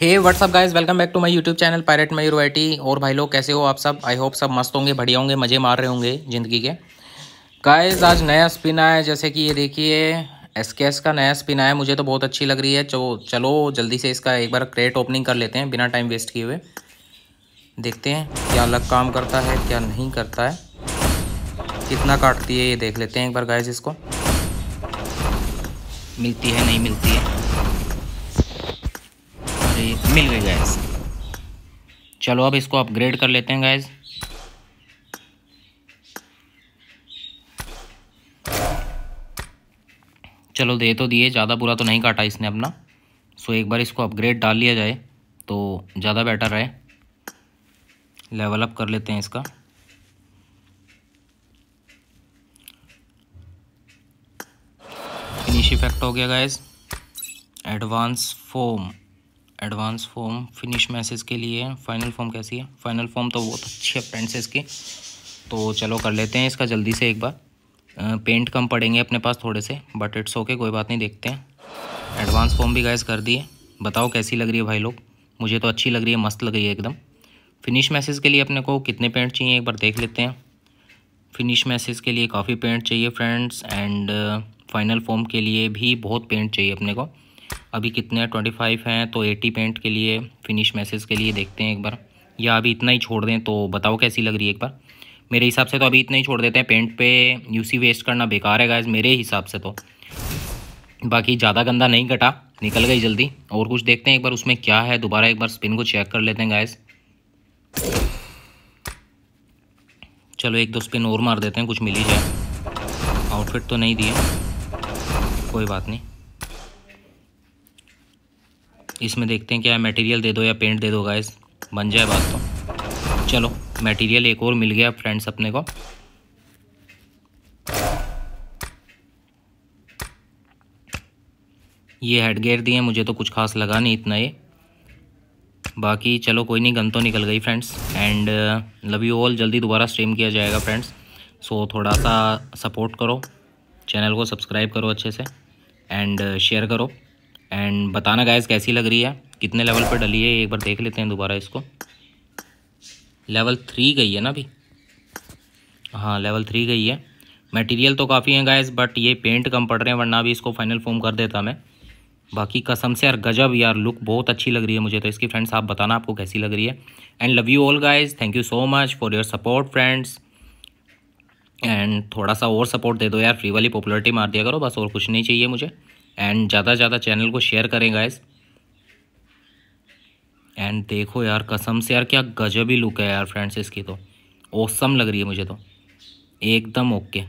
hey what's up guys welcome back to my YouTube channel Pirate Mayur YT और भाई लोग कैसे हो आप सब आई होप सब मस्त होंगे बढ़िया होंगे मज़े मार रहे होंगे ज़िंदगी के गाइज आज नया स्पिन आया जैसे कि ये देखिए एस के एस का नया स्पिन आया मुझे तो बहुत अच्छी लग रही है चलो चलो जल्दी से इसका एक बार क्रेट ओपनिंग कर लेते हैं बिना टाइम वेस्ट किए हुए देखते हैं क्या अलग काम करता है क्या नहीं करता है कितना काटती है ये देख लेते हैं एक बार गाइज इसको मिलती है नहीं मिलती है हमारी मिल गई गैस चलो अब इसको अपग्रेड कर लेते हैं गैस चलो दे तो दिए ज़्यादा बुरा तो नहीं काटा इसने अपना सो एक बार इसको अपग्रेड डाल लिया जाए तो ज़्यादा बेटर है लेवल अप कर लेते हैं इसका फिनिश इफेक्ट हो गया gas advance foam advance form finish message के लिए फाइनल फॉर्म कैसी है फाइनल फॉर्म तो बहुत अच्छी है फ्रेंड्स इसकी तो चलो कर लेते हैं इसका जल्दी से एक बार पेंट कम पड़ेंगे अपने पास थोड़े से बट इट्स ओके कोई बात नहीं देखते हैं एडवांस फॉर्म भी गैस कर दिए बताओ कैसी लग रही है भाई लोग मुझे तो अच्छी लग रही है मस्त लग रही है एकदम फिनिश मैसेज के लिए अपने को कितने पेंट चाहिए एक बार देख लेते हैं फिनिश मैसेज के लिए काफ़ी पेंट चाहिए फ्रेंड्स एंड फाइनल फॉर्म के लिए भी बहुत पेंट चाहिए अपने को अभी कितने हैं ट्वेंटी फाइव हैं तो एटी पेंट के लिए फिनिश मैसेज के लिए देखते हैं एक बार या अभी इतना ही छोड़ दें तो बताओ कैसी लग रही है एक बार मेरे हिसाब से तो अभी इतना ही छोड़ देते हैं पेंट पे यूसी वेस्ट करना बेकार है गाइज मेरे हिसाब से तो बाकी ज़्यादा गंदा नहीं कटा निकल गई जल्दी और कुछ देखते हैं एक बार उसमें क्या है दोबारा एक बार स्पिन को चेक कर लेते हैं गाइज चलो एक दो स्पिन और मार देते हैं कुछ मिल ही जाए आउटफिट तो नहीं दिए कोई बात नहीं इसमें देखते हैं क्या मटेरियल दे दो या पेंट दे दो गाइस बन जाए बात तो चलो मटेरियल एक और मिल गया फ्रेंड्स अपने को ये हेडगेयर दिए मुझे तो कुछ खास लगा नहीं इतना ये बाकी चलो कोई नहीं गन तो निकल गई friends and love you all जल्दी दोबारा स्ट्रीम किया जाएगा फ्रेंड्स सो so, थोड़ा सा सपोर्ट करो चैनल को सब्सक्राइब करो अच्छे से एंड शेयर uh, करो एंड बताना गाइस कैसी लग रही है कितने लेवल पर डली है एक बार देख लेते हैं दोबारा इसको लेवल थ्री गई है ना अभी हाँ लेवल थ्री गई है मटेरियल तो काफ़ी है गाइस बट ये पेंट कम पड़ रहे हैं वरना अभी इसको फाइनल फॉर्म कर देता मैं बाकी कसम से यार गजब यार लुक बहुत अच्छी लग रही है मुझे तो इसकी फ्रेंड्स आप बताना आपको कैसी लग रही है and love you all guys thank you so much for your support friends and थोड़ा सा और सपोर्ट दे दो यार फ्री वाली पॉपुलरिटी मार दिया करो बस और कुछ नहीं चाहिए मुझे एंड ज़्यादा से ज़्यादा चैनल को शेयर करें गाइस एंड देखो यार कसम से यार क्या गजब ही लुक है यार फ्रेंड्स इसकी तो औसम लग रही है मुझे तो एकदम ओके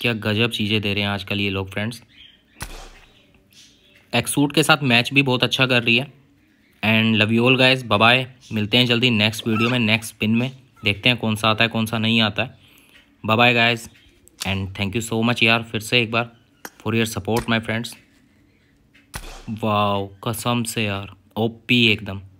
क्या गजब चीज़ें दे रहे हैं आजकल ये लोग फ्रेंड्स एक्सूट के साथ मैच भी बहुत अच्छा कर रही है and love you all guys bye मिलते हैं जल्दी नेक्स्ट वीडियो में नेक्स्ट पिन में देखते हैं कौन सा आता है कौन सा नहीं आता है bye guys and thank you so much यार फिर से एक बार for your support my friends wow कसम से यार ओपी एकदम